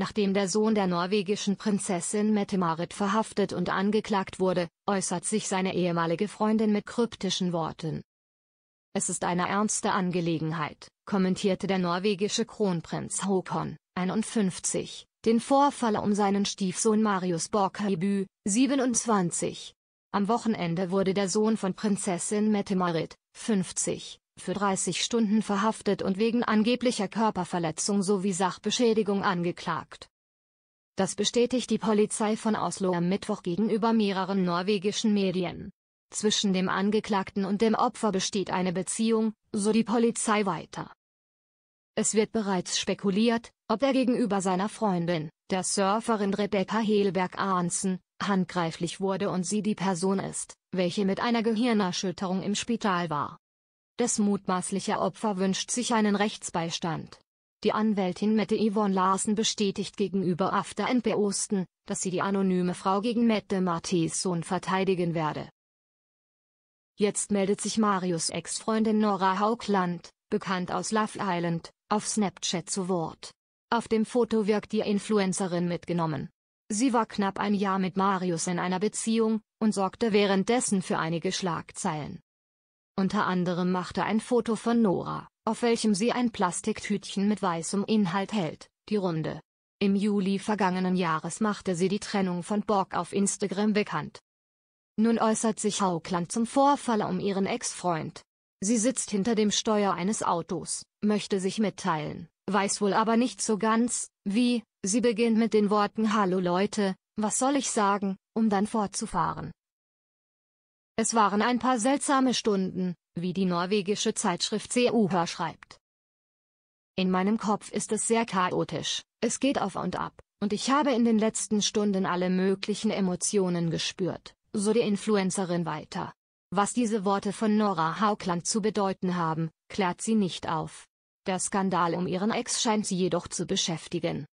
Nachdem der Sohn der norwegischen Prinzessin Mette-Marit verhaftet und angeklagt wurde, äußert sich seine ehemalige Freundin mit kryptischen Worten. Es ist eine ernste Angelegenheit, kommentierte der norwegische Kronprinz Håkon, 51, den Vorfall um seinen Stiefsohn Marius Borgheby, 27. Am Wochenende wurde der Sohn von Prinzessin Mette-Marit, 50, für 30 Stunden verhaftet und wegen angeblicher Körperverletzung sowie Sachbeschädigung angeklagt. Das bestätigt die Polizei von Oslo am Mittwoch gegenüber mehreren norwegischen Medien. Zwischen dem Angeklagten und dem Opfer besteht eine Beziehung, so die Polizei weiter. Es wird bereits spekuliert, ob er gegenüber seiner Freundin, der Surferin Rebecca Helberg-Ahnsen, handgreiflich wurde und sie die Person ist, welche mit einer Gehirnerschütterung im Spital war. Das mutmaßliche Opfer wünscht sich einen Rechtsbeistand. Die Anwältin Mette Yvonne Larsen bestätigt gegenüber After NP Osten, dass sie die anonyme Frau gegen Mette Sohn verteidigen werde. Jetzt meldet sich Marius Ex-Freundin Nora Haugland, bekannt aus Love Island, auf Snapchat zu Wort. Auf dem Foto wirkt die Influencerin mitgenommen. Sie war knapp ein Jahr mit Marius in einer Beziehung und sorgte währenddessen für einige Schlagzeilen. Unter anderem machte ein Foto von Nora, auf welchem sie ein Plastiktütchen mit weißem Inhalt hält, die Runde. Im Juli vergangenen Jahres machte sie die Trennung von Borg auf Instagram bekannt. Nun äußert sich Haugland zum Vorfall um ihren Ex-Freund. Sie sitzt hinter dem Steuer eines Autos, möchte sich mitteilen, weiß wohl aber nicht so ganz, wie, sie beginnt mit den Worten Hallo Leute, was soll ich sagen, um dann fortzufahren. Es waren ein paar seltsame Stunden, wie die norwegische Zeitschrift CUH schreibt. In meinem Kopf ist es sehr chaotisch, es geht auf und ab, und ich habe in den letzten Stunden alle möglichen Emotionen gespürt, so die Influencerin weiter. Was diese Worte von Nora Haugland zu bedeuten haben, klärt sie nicht auf. Der Skandal um ihren Ex scheint sie jedoch zu beschäftigen.